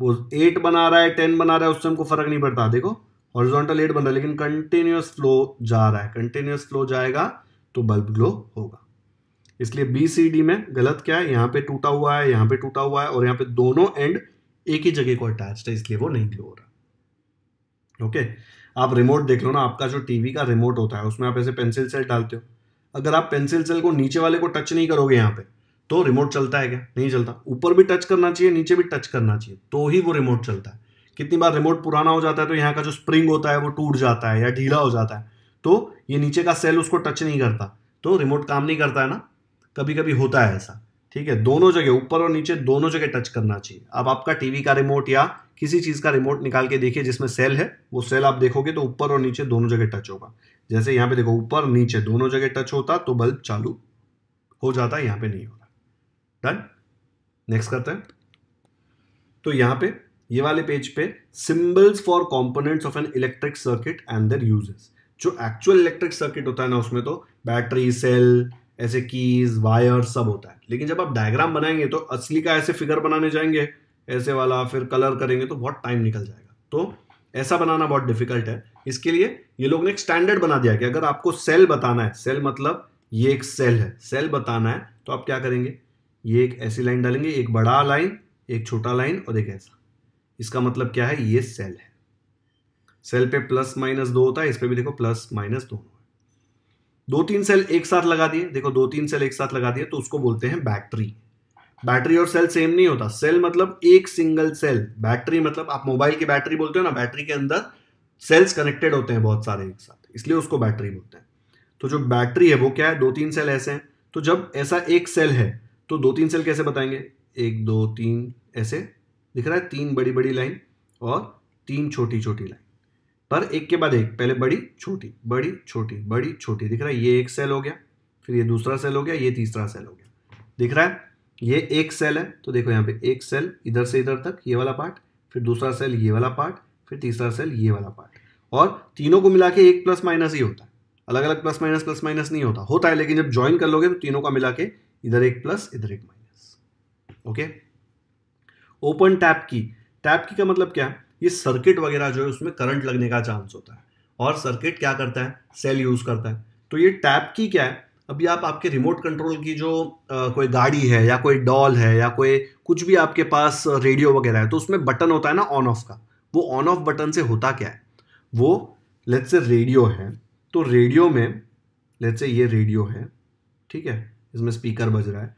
वो एट बना रहा है टेन बना रहा है उससे हमको फर्क नहीं पड़ता देखो हॉरिजॉन्टल एट बन रहा है लेकिन कंटिन्यूस फ्लो जा रहा है कंटिन्यूस फ्लो जाएगा तो बल्ब ग्लो होगा इसलिए बी सी डी में गलत क्या है यहाँ पे टूटा हुआ है यहाँ पे टूटा हुआ है और यहाँ पे दोनों एंड एक ही जगह को अटैच है इसलिए वो नहीं ग्लो हो रहा ओके आप रिमोट देख लो ना आपका जो टीवी का रिमोट होता है उसमें आप ऐसे पेंसिल सेल डालते हो अगर आप पेंसिल सेल को नीचे वाले को टच नहीं करोगे यहाँ पे तो रिमोट चलता है क्या नहीं चलता ऊपर भी टच करना चाहिए नीचे भी टच करना चाहिए तो ही वो रिमोट चलता है कितनी बार रिमोट पुराना हो जाता है तो यहाँ का जो स्प्रिंग होता है वो टूट जाता है या ढीला हो जाता है तो ये नीचे का सेल उसको टच नहीं करता तो रिमोट काम नहीं करता है ना कभी कभी होता है ऐसा ठीक है दोनों जगह ऊपर और नीचे दोनों जगह टच करना चाहिए अब आपका टीवी का रिमोट या किसी चीज़ का रिमोट निकाल के देखिए जिसमें सेल है वो सेल आप देखोगे तो ऊपर और नीचे दोनों जगह टच होगा जैसे यहां पे देखो ऊपर नीचे दोनों जगह टच होता तो बल्ब चालू हो जाता यहां पे नहीं हो रहा डन नेक्स्ट करते हैं तो यहां पे ये वाले पेज पे symbols for components of an electric circuit and their uses जो एक्चुअल इलेक्ट्रिक सर्किट होता है ना उसमें तो बैटरी सेल ऐसे कीज वायर सब होता है लेकिन जब आप डायग्राम बनाएंगे तो असली का ऐसे फिगर बनाने जाएंगे ऐसे वाला फिर कलर करेंगे तो बहुत टाइम निकल जाएगा तो ऐसा बनाना बहुत डिफिकल्ट है इसके लिए ये लोग ने एक स्टैंडर्ड बना दिया कि अगर आपको सेल बताना है सेल मतलब ये एक सेल है सेल बताना है तो आप क्या करेंगे ये एक ऐसी लाइन डालेंगे एक बड़ा लाइन एक छोटा लाइन और एक ऐसा इसका मतलब क्या है ये सेल है सेल पे प्लस माइनस दो होता है इस पर भी देखो प्लस माइनस दोनों दो तीन सेल एक साथ लगा दिए देखो दो तीन सेल एक साथ लगा दिए तो उसको बोलते हैं बैटरी बैटरी और सेल सेम नहीं होता सेल मतलब एक सिंगल सेल बैटरी मतलब आप मोबाइल की बैटरी बोलते हो ना बैटरी के अंदर सेल्स कनेक्टेड होते हैं बहुत सारे एक साथ इसलिए उसको बैटरी बोलते हैं तो जो बैटरी है वो क्या है दो तीन सेल ऐसे हैं तो जब ऐसा एक सेल है तो दो तीन सेल कैसे बताएंगे एक दो तीन ऐसे दिख रहा है तीन बड़ी बड़ी लाइन और तीन छोटी छोटी लाइन पर एक के बाद एक पहले बड़ी छोटी बड़ी छोटी बड़ी छोटी दिख रहा है ये एक सेल हो गया फिर ये दूसरा सेल हो गया ये तीसरा सेल हो गया दिख रहा है ये एक सेल है तो देखो यहाँ पे एक सेल इधर से इधर तक ये वाला पार्ट फिर दूसरा सेल ये वाला पार्ट फिर तीसरा सेल ये वाला पार्ट और तीनों को मिला के एक प्लस माइनस ही होता है अलग अलग प्लस माइनस प्लस माइनस नहीं होता होता है लेकिन जब ज्वाइन कर लोगे तो तीनों का मिला के इधर एक प्लस इधर एक minus okay open tap key tap key का मतलब क्या है ये सर्किट वगैरह जो है उसमें करंट लगने का चांस होता है और सर्किट क्या करता है सेल यूज़ करता है तो ये टैप की क्या है अभी आप आपके रिमोट कंट्रोल की जो आ, कोई गाड़ी है या कोई डॉल है या कोई कुछ भी आपके पास रेडियो वगैरह है तो उसमें बटन होता है ना ऑन ऑफ का वो ऑन ऑफ बटन से होता क्या है वो लेट से रेडियो है तो रेडियो में लेट से ये रेडियो है ठीक है इसमें स्पीकर बज रहा है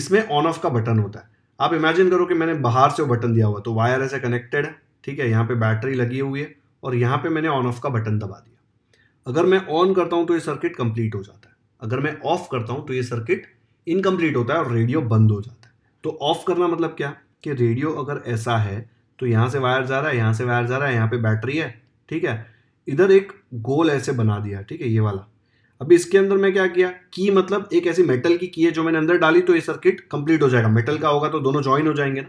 इसमें ऑन ऑफ का बटन होता है आप इमेजिन करो कि मैंने बाहर से वो बटन दिया हुआ तो वायर ऐसे कनेक्टेड है ठीक है यहाँ पे बैटरी लगी हुई है और यहाँ पे मैंने ऑन ऑफ का बटन दबा दिया अगर मैं ऑन करता हूँ तो ये सर्किट कंप्लीट हो जाता है अगर मैं ऑफ करता हूँ तो ये सर्किट इनकम्प्लीट होता है और रेडियो बंद हो जाता है तो ऑफ करना मतलब क्या कि रेडियो अगर ऐसा है तो यहाँ से वायर जा रहा है यहाँ से वायर जा रहा है यहाँ पर बैटरी है ठीक है इधर एक गोल ऐसे बना दिया ठीक है ये वाला अभी इसके अंदर मैं क्या किया की मतलब एक ऐसी मेटल की की है जो मैंने अंदर डाली तो ये सर्किट कंप्लीट हो जाएगा मेटल का होगा तो दोनों ज्वाइन हो जाएंगे ना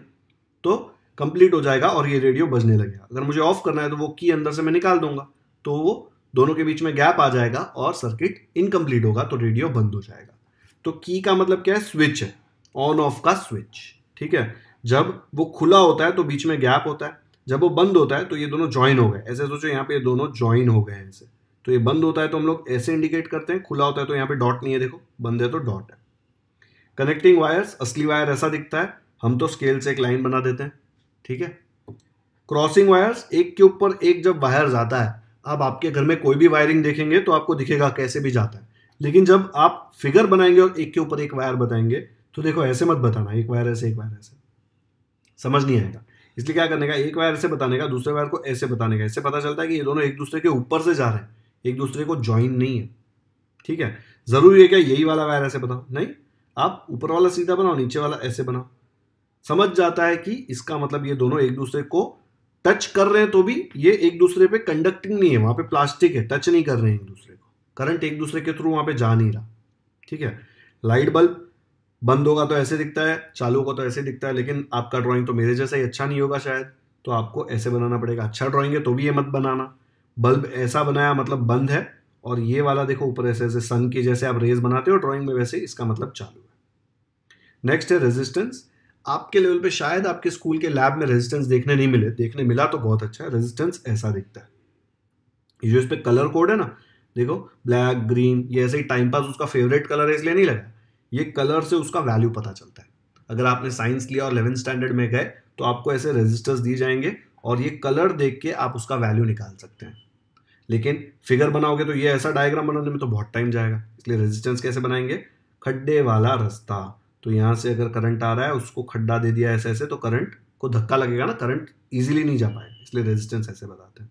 तो कंप्लीट हो जाएगा और ये रेडियो बजने लगेगा अगर मुझे ऑफ करना है तो वो की अंदर से मैं निकाल दूंगा तो वो दोनों के बीच में गैप आ जाएगा और सर्किट इनकम्प्लीट होगा तो रेडियो बंद हो जाएगा तो की का मतलब क्या है स्विच है ऑन ऑफ का स्विच ठीक है जब वो खुला होता है तो बीच में गैप होता है जब वो बंद होता है तो ये दोनों ज्वाइन हो गए ऐसे सोचो यहाँ पे ये दोनों ज्वाइन हो गए इनसे ऐसे तो ये बंद होता है तो हम लोग ऐसे इंडिकेट करते हैं खुला होता है तो यहाँ पे डॉट नहीं है देखो बंद है तो डॉट है कनेक्टिंग वायर्स असली वायर ऐसा दिखता है हम तो स्केल से एक लाइन बना देते हैं ठीक है क्रॉसिंग वायर्स एक के ऊपर एक जब वायर जाता है अब आपके घर में कोई भी वायरिंग देखेंगे तो आपको दिखेगा कैसे भी जाता है लेकिन जब आप फिगर बनाएंगे और एक के ऊपर एक वायर बताएंगे तो देखो ऐसे मत बताना एक वायर ऐसे एक वायर ऐसे समझ नहीं आएगा इसलिए क्या करने का एक वायर ऐसे बताने का दूसरे वायर को ऐसे बताने का इससे पता चलता है कि ये दोनों एक दूसरे के ऊपर से जा रहे हैं एक दूसरे को ज्वाइन नहीं है ठीक है ज़रूरी है क्या यही वाला वायर ऐसे बताओ नहीं आप ऊपर वाला सीधा बनाओ नीचे वाला ऐसे बनाओ समझ जाता है कि इसका मतलब ये दोनों एक दूसरे को टच कर रहे हैं तो भी ये एक दूसरे पे कंडक्टिंग नहीं है वहां पे प्लास्टिक है टच नहीं कर रहे हैं एक दूसरे को करंट एक दूसरे के थ्रू वहां पे जा नहीं रहा ठीक है लाइट बल्ब बंद होगा तो ऐसे दिखता है चालू होगा तो ऐसे दिखता है लेकिन आपका ड्रॉइंग तो मेरे जैसा ही अच्छा नहीं होगा शायद तो आपको ऐसे बनाना पड़ेगा अच्छा ड्रॉइंग है तो भी ये मत बनाना बल्ब ऐसा बनाया मतलब बंद है और ये वाला देखो ऊपर ऐसे ऐसे सन की जैसे आप रेज बनाते हो ड्रॉइंग में वैसे इसका मतलब चालू है नेक्स्ट है रेजिस्टेंस आपके लेवल पे शायद आपके स्कूल के लैब में रेजिस्टेंस देखने नहीं मिले देखने मिला तो बहुत अच्छा है रेजिस्टेंस ऐसा दिखता है ये जो इस पर कलर कोड है ना देखो ब्लैक ग्रीन ये ऐसे ही टाइम पास उसका फेवरेट कलर है इसलिए नहीं लगा ये कलर से उसका वैल्यू पता चलता है अगर आपने साइंस लिया और इलेवेंथ स्टैंडर्ड में गए तो आपको ऐसे रजिस्टर्स दिए जाएंगे और ये कलर देख के आप उसका वैल्यू निकाल सकते हैं लेकिन फिगर बनाओगे तो ये ऐसा डायग्राम बनाने में तो बहुत टाइम जाएगा इसलिए रेजिस्टेंस कैसे बनाएंगे खड्डे वाला रास्ता तो यहाँ से अगर करंट आ रहा है उसको खड्डा दे दिया ऐसे ऐसे तो करंट को धक्का लगेगा ना करंट इजीली नहीं जा पाएगा इसलिए रेजिस्टेंस ऐसे बताते हैं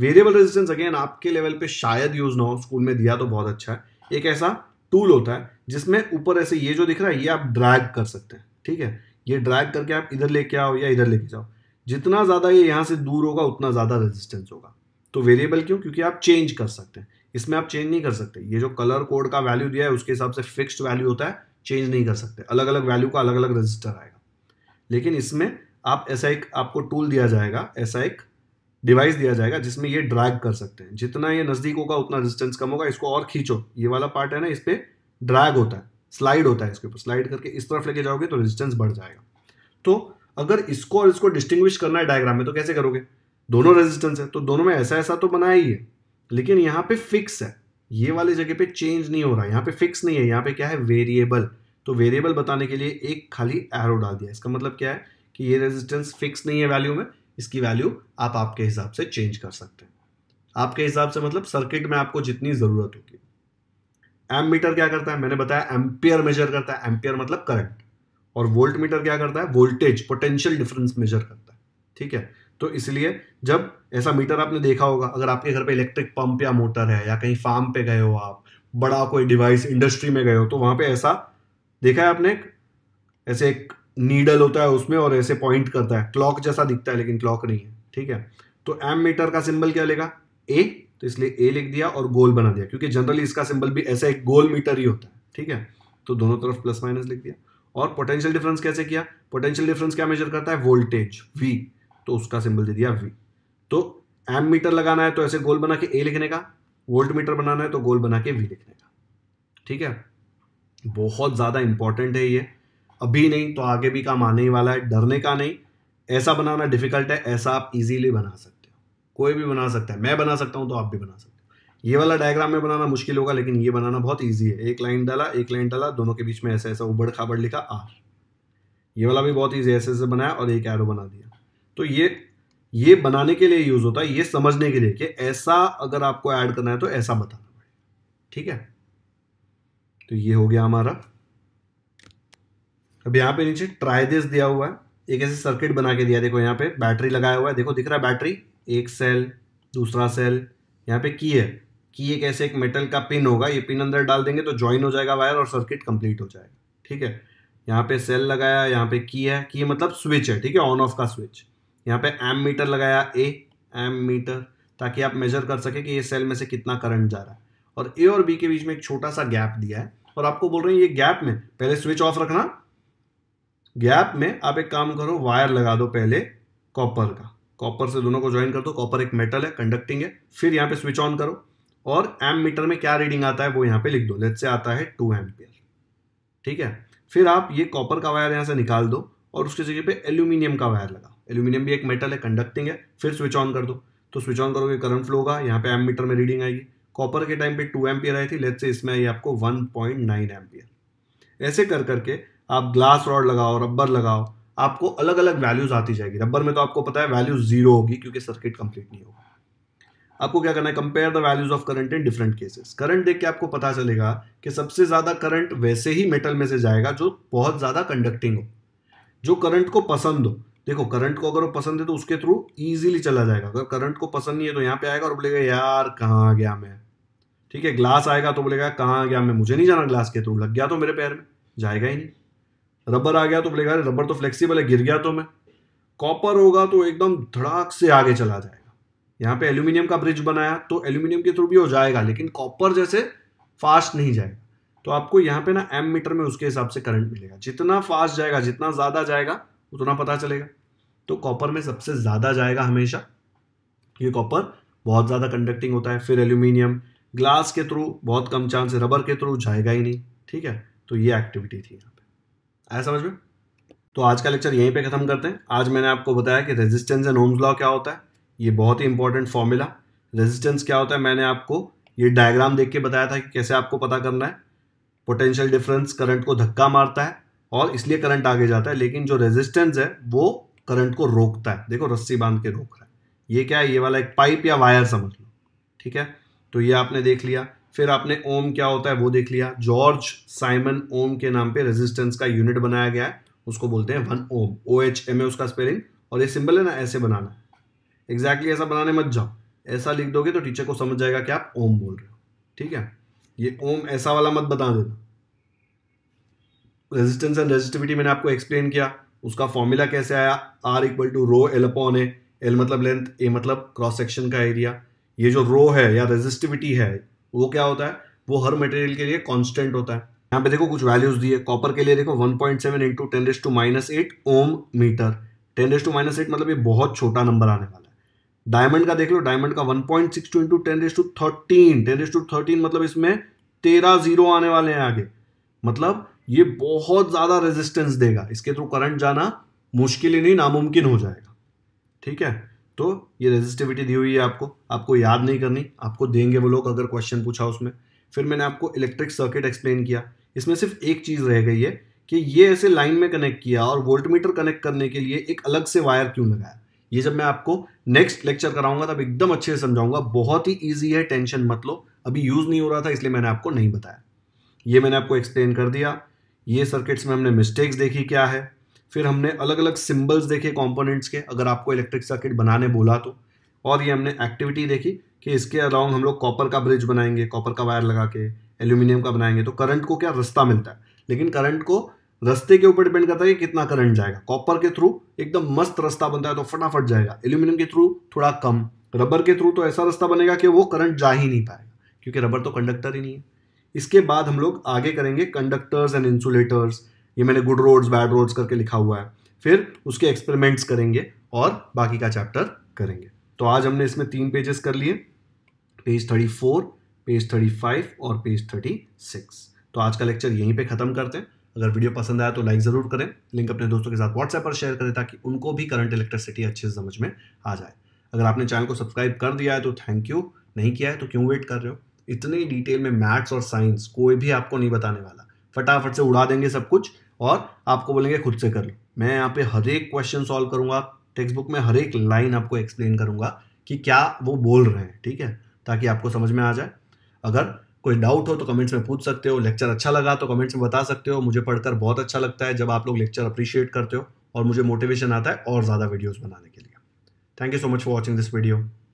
वेरिएबल रेजिस्टेंस अगेन आपके लेवल पे शायद यूज़ ना हो स्कूल में दिया तो बहुत अच्छा है एक ऐसा टूल होता है जिसमें ऊपर ऐसे ये जो दिख रहा है ये आप ड्रैग कर सकते हैं ठीक है ये ड्रैग करके आप इधर लेके आओ या इधर लेके जाओ जितना ज़्यादा ये यहाँ से दूर होगा उतना ज़्यादा रेजिस्टेंस होगा तो वेरिएबल क्यों क्योंकि आप चेंज कर सकते हैं इसमें आप चेंज नहीं कर सकते ये जो कलर कोड का वैल्यू दिया है उसके हिसाब से फिक्स्ड वैल्यू होता है चेंज नहीं कर सकते अलग अलग वैल्यू का अलग अलग रजिस्टर आएगा लेकिन इसमें आप ऐसा एक आपको टूल दिया जाएगा ऐसा एक डिवाइस दिया जाएगा जिसमें ये ड्रैग कर सकते हैं जितना ये नज़दीक होगा उतना रेजिस्टेंस कम होगा इसको और खींचो ये वाला पार्ट है ना इस पर ड्रैग होता है स्लाइड होता है इसके ऊपर स्लाइड करके इस तरफ लेके जाओगे तो रेजिस्टेंस बढ़ जाएगा तो अगर इसको और इसको डिस्टिंग्विश करना है डायग्राम में तो कैसे करोगे दोनों रेजिस्टेंस है तो दोनों में ऐसा ऐसा तो बनाया ही है लेकिन यहाँ पे फिक्स है ये वाले जगह पे चेंज नहीं हो रहा है यहाँ पे फिक्स नहीं है यहाँ पे क्या है वेरिएबल तो वेरिएबल बताने के लिए एक खाली एरो डाल दिया इसका मतलब क्या है कि ये रेजिस्टेंस फिक्स नहीं है वैल्यू में इसकी वैल्यू आप आपके हिसाब से चेंज कर सकते हैं आपके हिसाब से मतलब सर्किट में आपको जितनी ज़रूरत होगी एम मीटर क्या करता है मैंने बताया एम्पियर मेजर करता है एम्पियर मतलब करंट और वोल्ट मीटर क्या करता है वोल्टेज पोटेंशियल डिफरेंस मेजर करता है ठीक है तो इसलिए जब ऐसा मीटर आपने देखा होगा अगर आपके घर पे इलेक्ट्रिक पंप या मोटर है या कहीं फार्म पे गए हो आप बड़ा कोई डिवाइस इंडस्ट्री में गए हो तो वहां पे ऐसा देखा है आपने ऐसे एक नीडल होता है उसमें और ऐसे पॉइंट करता है क्लॉक जैसा दिखता है लेकिन क्लॉक नहीं है ठीक है तो एम मीटर का सिंबल क्या लेगा ए तो इसलिए ए लिख दिया और गोल बना दिया क्योंकि जनरली इसका सिंबल भी ऐसा एक गोल मीटर ही होता है ठीक है तो दोनों तरफ प्लस माइनस लिख दिया और पोटेंशियल डिफरेंस कैसे किया पोटेंशियल डिफरेंस क्या मेजर करता है वोल्टेज वी तो उसका सिंबल दे दिया वी तो एम मीटर लगाना है तो ऐसे गोल बना के ए लिखने का वोल्ट मीटर बनाना है तो गोल बना के वी लिखने का ठीक है बहुत ज़्यादा इंपॉर्टेंट है ये अभी नहीं तो आगे भी काम आने ही वाला है डरने का नहीं ऐसा बनाना डिफिकल्ट है ऐसा आप इजीली बना सकते हो कोई भी बना सकता है मैं बना सकता हूँ तो आप भी बना सकते हो ये वाला डायग्राम में बनाना मुश्किल होगा लेकिन ये बनाना बहुत ईजी है एक लाइन डाला एक लाइन डाला दोनों के बीच में ऐसा ऐसा उबड़ खाबड़ लिखा आर ये वाला भी बहुत ईजी ऐसे ऐसे बनाया और एक एरो बना दिया तो ये ये बनाने के लिए यूज होता है ये समझने के लिए कि ऐसा अगर आपको ऐड करना है तो ऐसा बताना ठीक है तो ये हो गया हमारा अब यहां पे नीचे ट्राई दिस दिया हुआ है एक ऐसे सर्किट बना के दिया देखो यहां पे बैटरी लगाया हुआ है देखो दिख रहा है बैटरी एक सेल दूसरा सेल यहां पे की है कि एक ऐसे एक मेटल का पिन होगा ये पिन अंदर डाल देंगे तो ज्वाइन हो जाएगा वायर और सर्किट कंप्लीट हो जाएगा ठीक है यहां पे सेल लगाया यहां पे की है की मतलब स्विच है ठीक है ऑन ऑफ का स्विच यहाँ पे एम मीटर लगाया ए एम मीटर ताकि आप मेजर कर सके कि ये सेल में से कितना करंट जा रहा है और ए और बी के बीच में एक छोटा सा गैप दिया है और आपको बोल रहे हैं ये गैप में पहले स्विच ऑफ रखना गैप में आप एक काम करो वायर लगा दो पहले कॉपर का कॉपर से दोनों को ज्वाइन कर दो कॉपर एक मेटल है कंडक्टिंग है फिर यहाँ पे स्विच ऑन करो और एम मीटर में क्या रीडिंग आता है वो यहाँ पे लिख दो लेट से आता है टू एम ठीक है फिर आप ये कॉपर का वायर यहाँ से निकाल दो और उसकी जगह पे एल्यूमिनियम का वायर लगा एल्यूमिनियम भी एक मेटल है कंडक्टिंग है फिर स्विच ऑन कर दो तो स्विच ऑन करोगे करंट फ्लो होगा यहाँ पे एम मीटर में रीडिंग आएगी कॉपर के टाइम पे टू पी आई थी लेट से इसमें आई आपको वन पॉइंट नाइन एम्पियर ऐसे कर करके आप ग्लास रॉड लगाओ रबर लगाओ आपको अलग अलग वैल्यूज आती जाएगी रबर में तो आपको पता है वैल्यू जीरो होगी क्योंकि सर्किट कंप्लीट नहीं होगा आपको क्या करना है compare the values of current in different cases current देख के आपको पता चलेगा कि सबसे ज़्यादा करंट वैसे ही मेटल में से जाएगा जो बहुत ज़्यादा कंडक्टिंग हो जो करंट को पसंद हो देखो करंट को अगर वो पसंद है तो उसके थ्रू इजीली चला जाएगा अगर करंट को पसंद नहीं है तो यहाँ पे आएगा और बोलेगा यार कहाँ गया मैं ठीक है ग्लास आएगा तो बोलेगा कहाँ गया मैं मुझे नहीं जाना ग्लास के थ्रू लग गया तो मेरे पैर में जाएगा ही नहीं रबर आ गया तो बोलेगा रबर तो फ्लेक्सीबल है गिर गया तो मैं कॉपर होगा तो एकदम धड़ाक से आगे चला जाएगा यहाँ पे एल्यूमिनियम का ब्रिज बनाया तो एल्यूमिनियम के थ्रू भी हो जाएगा लेकिन कॉपर जैसे फास्ट नहीं जाएगा तो आपको यहाँ पे ना एम मीटर में उसके हिसाब से करंट मिलेगा जितना फास्ट जाएगा जितना ज़्यादा जाएगा उतना पता चलेगा तो कॉपर में सबसे ज़्यादा जाएगा हमेशा ये कॉपर बहुत ज़्यादा कंडक्टिंग होता है फिर एल्यूमिनियम ग्लास के थ्रू बहुत कम चांस है रबर के थ्रू जाएगा ही नहीं ठीक है तो ये एक्टिविटी थी यहाँ पे आया समझ में तो आज का लेक्चर यहीं पे ख़त्म करते हैं आज मैंने आपको बताया कि रेजिस्टेंस एंड होम्स लॉ क्या होता है ये बहुत ही इंपॉर्टेंट फॉर्मूला रेजिस्टेंस क्या होता है मैंने आपको ये डायग्राम देख के बताया था कि कैसे आपको पता करना है पोटेंशियल डिफरेंस करंट को धक्का मारता है और इसलिए करंट आगे जाता है लेकिन जो रेजिस्टेंस है वो करंट को रोकता है देखो रस्सी बांध के रोक रहा है ये क्या है ये वाला एक पाइप या वायर समझ लो ठीक है तो ये आपने देख लिया फिर आपने ओम क्या होता है वो देख लिया जॉर्ज साइमन ओम के नाम पे रेजिस्टेंस का यूनिट बनाया गया है उसको बोलते हैं one ohm O H M A उसका स्पेलिंग और ये सिंबल है ना ऐसे बनाना एग्जैक्टली exactly ऐसा बनाने मत जाओ ऐसा लिख दोगे तो टीचर को समझ जाएगा कि आप ओम बोल रहे हो ठीक है ये ओम ऐसा वाला मत बता देना रेजिस्टेंस एंड रेजिस्टिविटी मैंने आपको एक्सप्लेन किया उसका फॉर्मूला कैसे आया R equal to rho L upon A L मतलब लेंथ ए मतलब क्रॉस सेक्शन का एरिया ये जो रो है या रेजिस्टिविटी है वो क्या होता है वो हर मटेरियल के लिए कॉन्स्टेंट होता है यहाँ पे देखो कुछ वैल्यूज दिए कॉपर के लिए देखो 1.7 point seven into ten raise to minus eight ohm meter ten raise to minus eight मतलब ये बहुत छोटा नंबर आने वाला है डायमंड का देख लो डायमंड का 1.62 point six two into ten raise to thirteen ten raise to thirteen मतलब इसमें तेरह जीरो आने वाले हैं आगे मतलब ये बहुत ज़्यादा रेजिस्टेंस देगा इसके थ्रू करंट जाना मुश्किल ही नहीं नामुमकिन हो जाएगा ठीक है तो ये रेजिस्टिविटी दी हुई है आपको आपको याद नहीं करनी आपको देंगे वो लोग अगर क्वेश्चन पूछा उसमें फिर मैंने आपको इलेक्ट्रिक सर्किट एक्सप्लेन किया इसमें सिर्फ एक चीज़ रह गई है कि ये ऐसे लाइन में कनेक्ट किया और वोल्टमीटर कनेक्ट करने के लिए एक अलग से वायर क्यों लगाया ये जब मैं आपको नेक्स्ट लेक्चर कराऊंगा तब एकदम अच्छे से समझाऊंगा बहुत ही ईजी है टेंशन मत लो अभी यूज़ नहीं हो रहा था इसलिए मैंने आपको नहीं बताया ये मैंने आपको एक्सप्लेन कर दिया ये सर्किट्स में हमने मिस्टेक्स देखी क्या है फिर हमने अलग अलग सिम्बल्स देखे कॉम्पोनेंट्स के अगर आपको इलेक्ट्रिक सर्किट बनाने बोला तो और ये हमने एक्टिविटी देखी कि इसके अलाउंग हम लोग कॉपर का ब्रिज बनाएंगे कॉपर का वायर लगा के एल्यूमिनियम का बनाएंगे तो करंट को क्या रास्ता मिलता है लेकिन करंट को रस्ते के ऊपर डिपेंड करता है कि कितना करंट जाएगा कॉपर के थ्रू एकदम मस्त रास्ता बनता है तो फटाफट जाएगा एल्यूमिनियम के थ्रू थोड़ा कम रबर के थ्रू तो ऐसा रास्ता बनेगा कि वो करंट जा ही नहीं पाएगा क्योंकि रबर तो कंडक्टर ही नहीं है इसके बाद हम लोग आगे करेंगे कंडक्टर्स एंड इंसुलेटर्स ये मैंने गुड रोड्स बैड रोड्स करके लिखा हुआ है फिर उसके एक्सपेरिमेंट्स करेंगे और बाकी का चैप्टर करेंगे तो आज हमने इसमें तीन पेजेस कर लिए page thirty four page thirty five और पेज थर्टी सिक्स तो आज का लेक्चर यहीं पे ख़त्म करते हैं अगर वीडियो पसंद आया तो लाइक ज़रूर करें लिंक अपने दोस्तों के साथ व्हाट्सएप पर शेयर करें ताकि उनको भी करंट इलेक्ट्रिसिटी अच्छे से समझ में आ जाए अगर आपने चैनल को सब्सक्राइब कर दिया है तो थैंक यू नहीं किया है तो क्यों वेट कर रहे हो इतनी डिटेल में मैथ्स और साइंस कोई भी आपको नहीं बताने वाला फटाफट से उड़ा देंगे सब कुछ और आपको बोलेंगे खुद से कर लो मैं यहाँ पे हर एक क्वेश्चन सॉल्व करूंगा टेक्स्ट बुक में हर एक लाइन आपको एक्सप्लेन करूंगा कि क्या वो बोल रहे हैं ठीक है ताकि आपको समझ में आ जाए अगर कोई डाउट हो तो कमेंट्स में पूछ सकते हो लेक्चर अच्छा लगा तो कमेंट्स में बता सकते हो मुझे पढ़कर बहुत अच्छा लगता है जब आप लोग लेक्चर अप्रिशिएट करते हो और मुझे मोटिवेशन आता है और ज़्यादा वीडियोज़ बनाने के लिए thank you so much for watching this video